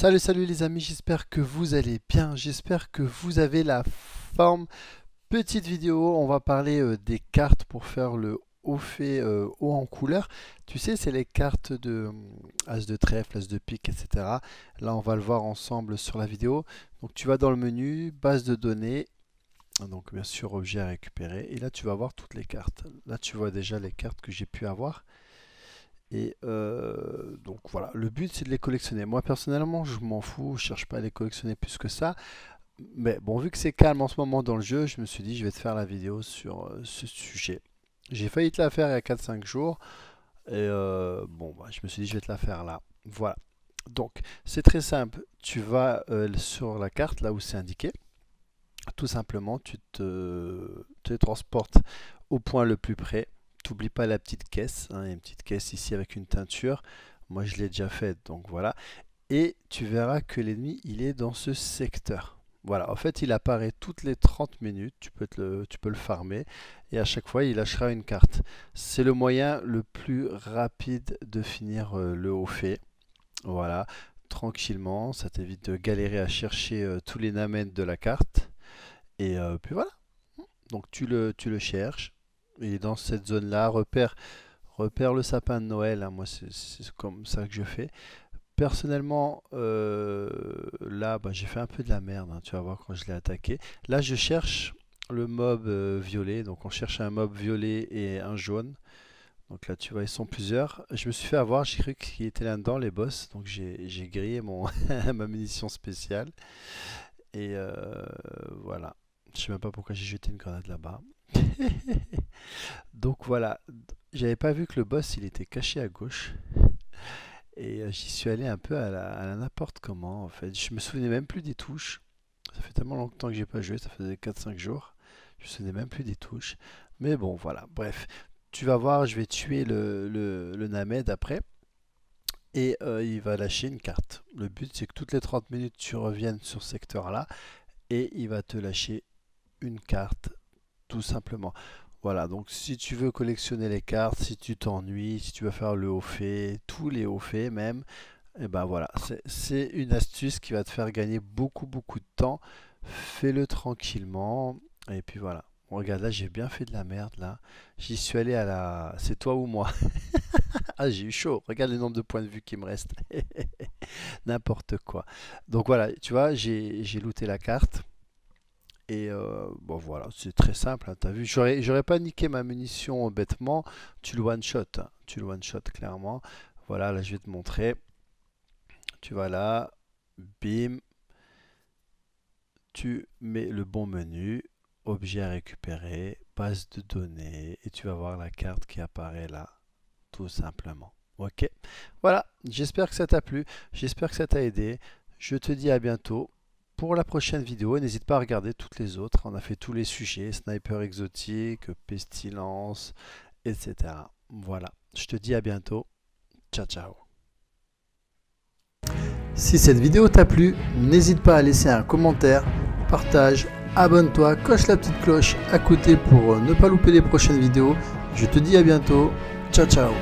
Salut, salut les amis, j'espère que vous allez bien, j'espère que vous avez la forme. Petite vidéo, on va parler euh, des cartes pour faire le haut fait euh, haut en couleur. Tu sais, c'est les cartes de euh, as de trèfle, as de pique, etc. Là, on va le voir ensemble sur la vidéo. Donc tu vas dans le menu, base de données, donc bien sûr objet à récupérer. Et là, tu vas voir toutes les cartes. Là, tu vois déjà les cartes que j'ai pu avoir. Et euh, donc voilà, le but c'est de les collectionner. Moi personnellement, je m'en fous, je cherche pas à les collectionner plus que ça. Mais bon, vu que c'est calme en ce moment dans le jeu, je me suis dit je vais te faire la vidéo sur euh, ce sujet. J'ai failli te la faire il y a 4-5 jours. Et euh, bon, bah, je me suis dit je vais te la faire là. Voilà. Donc c'est très simple. Tu vas sur la carte là où c'est indiqué. Tout simplement, tu te, te transportes au point le plus près n'oublie pas la petite caisse, hein, une petite caisse ici avec une teinture. Moi je l'ai déjà faite, donc voilà. Et tu verras que l'ennemi il est dans ce secteur. Voilà, en fait il apparaît toutes les 30 minutes, tu peux, le, tu peux le farmer, et à chaque fois il lâchera une carte. C'est le moyen le plus rapide de finir euh, le haut fait. Voilà, tranquillement, ça t'évite de galérer à chercher euh, tous les namens de la carte. Et euh, puis voilà, donc tu le, tu le cherches, est dans cette zone-là, repère, repère le sapin de Noël. Hein. moi, c'est comme ça que je fais. Personnellement, euh, là, bah, j'ai fait un peu de la merde. Hein, tu vas voir quand je l'ai attaqué. Là, je cherche le mob euh, violet. Donc, on cherche un mob violet et un jaune. Donc là, tu vois, ils sont plusieurs. Je me suis fait avoir, j'ai cru qu'il était là-dedans, les boss. Donc j'ai grillé mon ma munition spéciale. Et euh, voilà. Je sais même pas pourquoi j'ai jeté une grenade là-bas. Donc voilà, j'avais pas vu que le boss il était caché à gauche. Et euh, j'y suis allé un peu à la, n'importe comment en fait. Je me souvenais même plus des touches. Ça fait tellement longtemps que j'ai pas joué, ça faisait 4-5 jours. Je me souvenais même plus des touches. Mais bon voilà, bref. Tu vas voir, je vais tuer le, Named après. Et euh, il va lâcher une carte. Le but c'est que toutes les 30 minutes tu reviennes sur ce secteur là. Et il va te lâcher une carte tout simplement. Voilà, donc si tu veux collectionner les cartes, si tu t'ennuies, si tu veux faire le haut fait, tous les hauts faits même, et eh ben voilà, c'est une astuce qui va te faire gagner beaucoup beaucoup de temps. Fais-le tranquillement et puis voilà. regarde là, j'ai bien fait de la merde là. J'y suis allé à la... C'est toi ou moi Ah, j'ai eu chaud. Regarde le nombre de points de vue qui me reste. N'importe quoi. Donc voilà, tu vois, j'ai looté la carte. Et euh, bon voilà, c'est très simple, tu hein, t'as vu. J'aurais pas niqué ma munition bêtement. Tu le one shot, hein. tu le one shot clairement. Voilà, là je vais te montrer. Tu vas là, bim. Tu mets le bon menu, objet à récupérer, base de données, et tu vas voir la carte qui apparaît là, tout simplement. Ok, voilà, j'espère que ça t'a plu, j'espère que ça t'a aidé. Je te dis à bientôt. Pour la prochaine vidéo, n'hésite pas à regarder toutes les autres. On a fait tous les sujets, sniper exotique, pestilence, etc. Voilà, je te dis à bientôt. Ciao, ciao. Si cette vidéo t'a plu, n'hésite pas à laisser un commentaire, partage, abonne-toi, coche la petite cloche à côté pour euh, ne pas louper les prochaines vidéos. Je te dis à bientôt. Ciao, ciao.